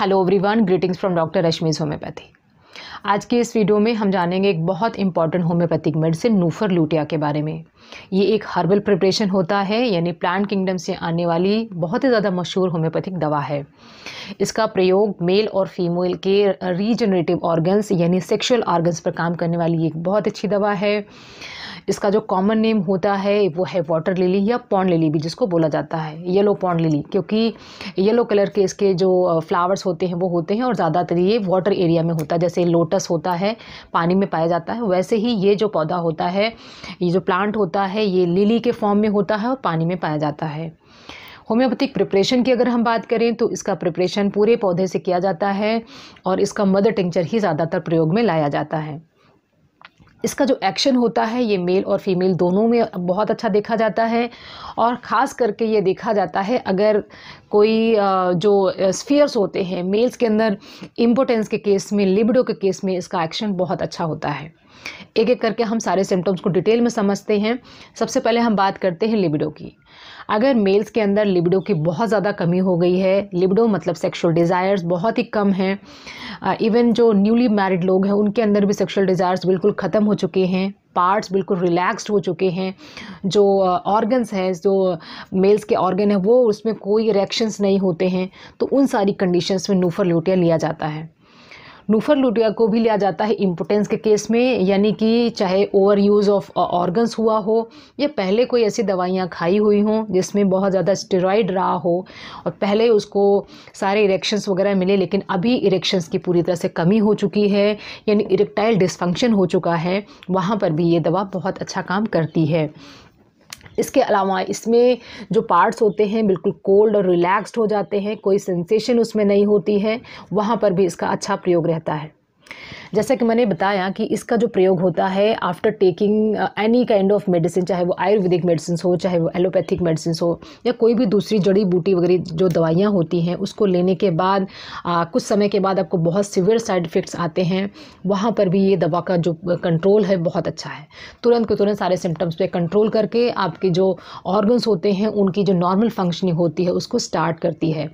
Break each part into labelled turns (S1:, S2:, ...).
S1: hello everyone greetings from doctor Rashmi's homeopathy आज के इस वीडियो में हम जानेंगे एक बहुत important homeopathic medicine nuphar lutea के बारे में ये एक हर्बल प्रिपरेशन होता है यानी प्लांट किंगडम से आने वाली बहुत ही ज़्यादा मशहूर होम्योपैथिक दवा है इसका प्रयोग मेल और फीमेल के रीजनरेटिव ऑर्गन्स यानी सेक्शुअल ऑर्गन्स पर काम करने वाली एक बहुत अच्छी दवा है इसका जो कॉमन नेम होता है वो है वाटर लिली या पॉन्ड लिली भी जिसको बोला जाता है येलो पॉन्ड लिली क्योंकि येलो कलर के इसके जो फ्लावर्स होते हैं वो होते हैं और ज़्यादातर ये वाटर एरिया में होता है जैसे लोटस होता है पानी में पाया जाता है वैसे ही ये जो पौधा होता है ये जो प्लांट होता है ये लिली के फॉर्म में होता है और पानी में पाया जाता है होम्योपैथिक प्रिपरेशन की अगर हम बात करें तो इसका प्रिपरेशन पूरे पौधे से किया जाता है और इसका मदर टिंचर ही ज़्यादातर प्रयोग में लाया जाता है इसका जो एक्शन होता है ये मेल और फीमेल दोनों में बहुत अच्छा देखा जाता है और ख़ास करके ये देखा जाता है अगर कोई जो स्फीयर्स होते हैं मेल्स के अंदर इम्पोर्टेंस के केस में लिबडो के केस में इसका एक्शन बहुत अच्छा होता है एक एक करके हम सारे सिम्टम्स को डिटेल में समझते हैं सबसे पहले हम बात करते हैं लिबिडो की अगर मेल्स के अंदर लिबिडो की बहुत ज़्यादा कमी हो गई है लिबिडो मतलब सेक्शुअल डिज़ायर्स बहुत ही कम हैं इवन जो न्यूली मैरिड लोग हैं उनके अंदर भी सेक्शुअल डिज़ायर्स बिल्कुल ख़त्म हो चुके हैं पार्ट्स बिल्कुल रिलैक्स्ड हो चुके हैं जो ऑर्गन्स हैं जो मेल्स के ऑर्गन हैं वो उसमें कोई रिएक्शंस नहीं होते हैं तो उन सारी कंडीशंस में नूफर लोटिया लिया जाता है नुफर लुटिया को भी लिया जाता है इम्पोटेंस के केस में यानी कि चाहे ओवर यूज़ ऑफ ऑर्गन्स हुआ हो या पहले कोई ऐसी दवाइयाँ खाई हुई हों जिसमें बहुत ज़्यादा स्टेरॉयड रहा हो और पहले उसको सारे इरेक्शंस वगैरह मिले लेकिन अभी इरेक्शंस की पूरी तरह से कमी हो चुकी है यानी इरेक्टाइल डिसफंक्शन हो चुका है वहाँ पर भी ये दवा बहुत अच्छा काम करती है इसके अलावा इसमें जो पार्ट्स होते हैं बिल्कुल कोल्ड और रिलैक्स्ड हो जाते हैं कोई सेंसेशन उसमें नहीं होती है वहाँ पर भी इसका अच्छा प्रयोग रहता है जैसा कि मैंने बताया कि इसका जो प्रयोग होता है after taking any kind of medicine चाहे वो आयुर्वेदिक मेडिसिन हो चाहे वो एलोपैथिक मेडिसिन हो या कोई भी दूसरी जड़ी बूटी वगैरह जो दवाइयाँ होती हैं उसको लेने के बाद आ, uh, कुछ समय के बाद आपको बहुत सीवियर साइड इफ़ेक्ट्स आते हैं वहाँ पर भी ये दवा का जो कंट्रोल uh, है बहुत अच्छा है तुरंत के तुरंत सारे सिम्टम्स पे कंट्रोल करके आपके जो ऑर्गन्स होते हैं उनकी जो नॉर्मल फंक्शनिंग होती है उसको स्टार्ट करती है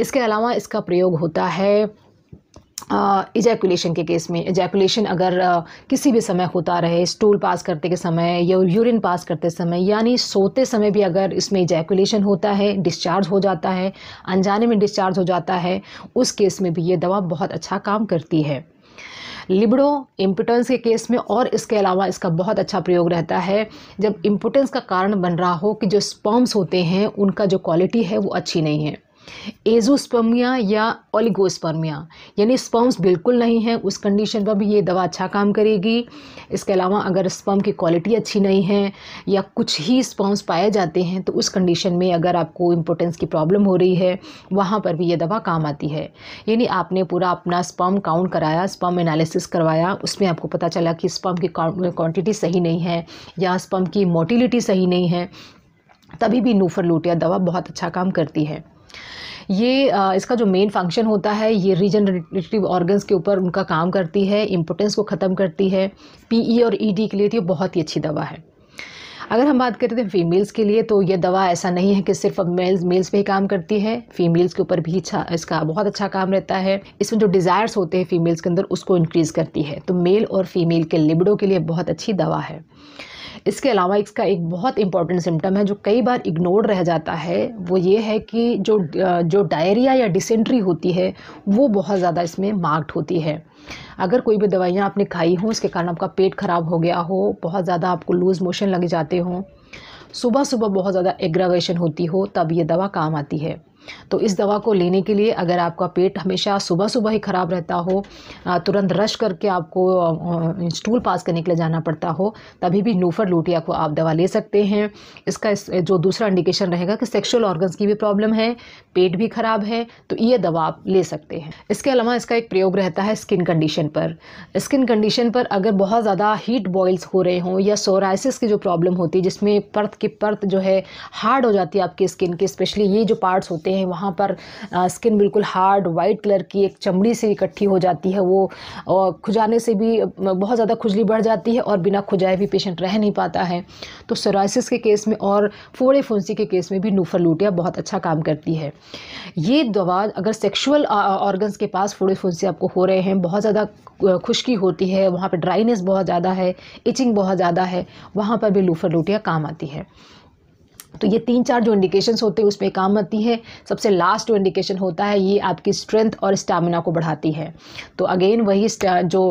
S1: इसके अलावा इसका प्रयोग होता है इजैकुलेशन के केस में इजैकुलेशन अगर किसी भी समय होता रहे स्टूल पास करते के समय या यूरिन पास करते समय यानी सोते समय भी अगर इसमें इजैकुलेशन होता है डिस्चार्ज हो जाता है अनजाने में डिस्चार्ज हो जाता है उस केस में भी ये दवा बहुत अच्छा काम करती है लिबड़ो इम्पोटेंस के केस में और इसके अलावा इसका बहुत अच्छा प्रयोग रहता है जब इम्पोटेंस का कारण बन रहा हो कि जो स्पर्म्स होते हैं उनका जो क्वालिटी है वो अच्छी नहीं है एजोस्पर्मिया या ओलिगोस्पर्मिया यानी स्पर्म्स बिल्कुल नहीं है उस कंडीशन पर भी ये दवा अच्छा काम करेगी इसके अलावा अगर स्पर्म की क्वालिटी अच्छी नहीं है या कुछ ही स्पर्म्स पाए जाते हैं तो उस कंडीशन में अगर आपको इम्पोर्टेंस की प्रॉब्लम हो रही है वहाँ पर भी ये दवा काम आती है यानी आपने पूरा अपना स्पर्म काउंट कराया स्पर्म एनालिसिस करवाया उसमें आपको पता चला कि स्पर्म की क्वान्टिटी सही नहीं है या स्पर्म की मोटिलिटी सही नहीं है तभी भी नूफर लूटिया दवा बहुत अच्छा काम करती है ये आ, इसका जो मेन फंक्शन होता है ये रीजनरेटिव ऑर्गन्स के ऊपर उनका काम करती है इम्पोर्टेंस को ख़त्म करती है ई e और डी e के लिए तो ये बहुत ही अच्छी दवा है अगर हम बात करते हैं फीमेल्स के लिए तो ये दवा ऐसा नहीं है कि सिर्फ मेल्स मेल्स पे ही काम करती है फीमेल्स के ऊपर भी अच्छा इसका बहुत अच्छा काम रहता है इसमें जो डिज़ायर्स होते हैं फीमेल्स के अंदर उसको इंक्रीज़ करती है तो मेल और फीमेल के लिबड़ों के लिए बहुत अच्छी दवा है इसके अलावा इसका एक बहुत इंपॉर्टेंट सिम्टम है जो कई बार इग्नोर रह जाता है वो ये है कि जो जो डायरिया या डिसेंट्री होती है वो बहुत ज़्यादा इसमें मार्क्ड होती है अगर कोई भी दवाइयाँ आपने खाई हों इसके कारण आपका पेट ख़राब हो गया हो बहुत ज़्यादा आपको लूज़ मोशन लग जाते हों सुबह सुबह बहुत ज़्यादा एग्रावेशन होती हो तब ये दवा काम आती है तो इस दवा को लेने के लिए अगर आपका पेट हमेशा सुबह सुबह ही ख़राब रहता हो तुरंत रश करके आपको स्टूल पास करने के लिए जाना पड़ता हो तभी भी नूफर लूटिया को आप दवा ले सकते हैं इसका इस जो दूसरा इंडिकेशन रहेगा कि सेक्शुअल ऑर्गन्स की भी प्रॉब्लम है पेट भी ख़राब है तो ये दवा आप ले सकते हैं इसके अलावा इसका एक प्रयोग रहता है स्किन कंडीशन पर स्किन कंडीशन पर अगर बहुत ज़्यादा हीट बॉयल्स हो रहे हों या सोराइसिस की जो प्रॉब्लम होती है जिसमें परत की परत जो है हार्ड हो जाती है आपकी स्किन की स्पेशली ये जो पार्ट्स होते हैं हैं वहाँ पर स्किन बिल्कुल हार्ड वाइट कलर की एक चमड़ी से इकट्ठी हो जाती है वो खुजाने से भी बहुत ज़्यादा खुजली बढ़ जाती है और बिना खुजाए भी पेशेंट रह नहीं पाता है तो सोराइसिस के केस में और फोड़े फुंसी के केस में भी नूफर लूटिया बहुत अच्छा काम करती है ये दवा अगर सेक्शुअल ऑर्गन्स के पास फोड़े फुंसी आपको हो रहे हैं बहुत ज़्यादा खुश्की होती है वहाँ पर ड्राइनेस बहुत ज़्यादा है इचिंग बहुत ज़्यादा है वहाँ पर भी लूफर लूटिया काम आती है तो ये तीन चार जो इंडिकेशंस होते हैं उसमें काम आती है सबसे लास्ट जो इंडिकेशन होता है ये आपकी स्ट्रेंथ और स्टैमिना को बढ़ाती है तो अगेन वही जो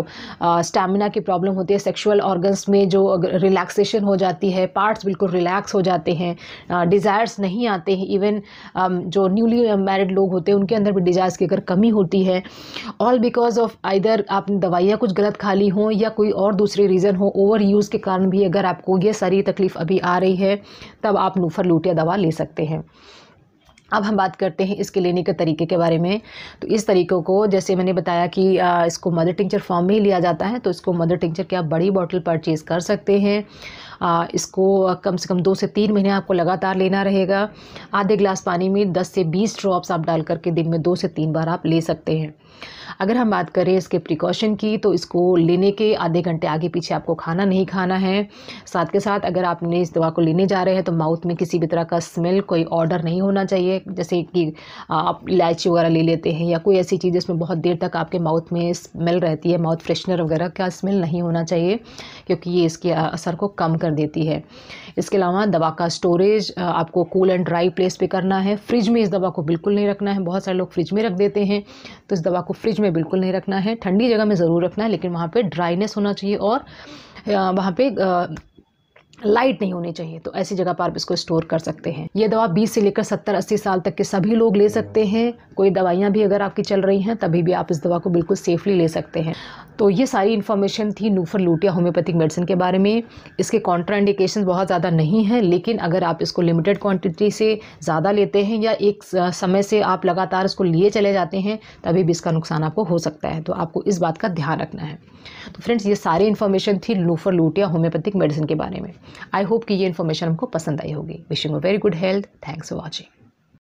S1: स्टैमिना की प्रॉब्लम होती है सेक्सुअल ऑर्गन्स में जो रिलैक्सेशन हो जाती है पार्ट्स बिल्कुल रिलैक्स हो जाते हैं डिज़ायर्स नहीं आते हैं इवन जो न्यूली मैरिड लोग होते हैं उनके अंदर भी डिज़ायर्स की अगर कमी होती है ऑल बिकॉज ऑफ आइदर आपने दवाइयाँ कुछ गलत खा ली हों या कोई और दूसरे रीज़न हो ओवर यूज़ के कारण भी अगर आपको ये सारी तकलीफ़ अभी आ रही है तब आप फरलूटिया दवा ले सकते हैं अब हम बात करते हैं इसके लेने के तरीके के बारे में तो इस तरीक़ों को जैसे मैंने बताया कि इसको मदर टिंचर फॉर्म में ही लिया जाता है तो इसको मदर टिंचर की आप बड़ी बॉटल परचेज़ कर सकते हैं आ, इसको कम से कम दो से तीन महीने आपको लगातार लेना रहेगा आधे ग्लास पानी में दस से बीस ड्रॉप्स आप डाल करके दिन में दो से तीन बार आप ले सकते हैं अगर हम बात करें इसके प्रिकॉशन की तो इसको लेने के आधे घंटे आगे पीछे आपको खाना नहीं खाना है साथ के साथ अगर आपने इस दवा को लेने जा रहे हैं तो माउथ में किसी भी तरह का स्मेल कोई ऑर्डर नहीं होना चाहिए जैसे कि आप इलायची वगैरह ले लेते हैं या कोई ऐसी चीज़ जिसमें बहुत देर तक आपके माउथ में स्मेल रहती है माउथ फ्रेशनर वगैरह का स्मेल नहीं होना चाहिए क्योंकि ये इसके असर को कम कर देती है इसके अलावा दवा का स्टोरेज आपको कूल एंड ड्राई प्लेस पर करना है फ्रिज में इस दवा को बिल्कुल नहीं रखना है बहुत सारे लोग फ्रिज में रख देते हैं तो इस दवा आपको फ्रिज में बिल्कुल नहीं रखना है ठंडी जगह में ज़रूर रखना है लेकिन वहाँ पर ड्राइनेस होना चाहिए और वहाँ पर लाइट नहीं होनी चाहिए तो ऐसी जगह पर आप इसको स्टोर कर सकते हैं ये दवा 20 से लेकर 70-80 साल तक के सभी लोग ले सकते हैं कोई दवाइयाँ भी अगर आपकी चल रही हैं तभी भी आप इस दवा को बिल्कुल सेफली ले सकते हैं तो ये सारी इन्फॉर्मेशन थी नूफर लूटिया होम्योपैथिक मेडिसिन के बारे में इसके इंडिकेशन बहुत ज़्यादा नहीं हैं लेकिन अगर आप इसको लिमिटेड क्वांटिटी से ज़्यादा लेते हैं या एक समय से आप लगातार इसको लिए चले जाते हैं तभी भी इसका नुकसान आपको हो सकता है तो आपको इस बात का ध्यान रखना है तो फ्रेंड्स ये सारी इन्फॉर्मेशन थी नूफर लूटिया होम्योपैथिक मेडिसिन के बारे में आई होप कि ये इन्फॉर्मेशन हमको पसंद आई होगी wishing a very good health thanks for watching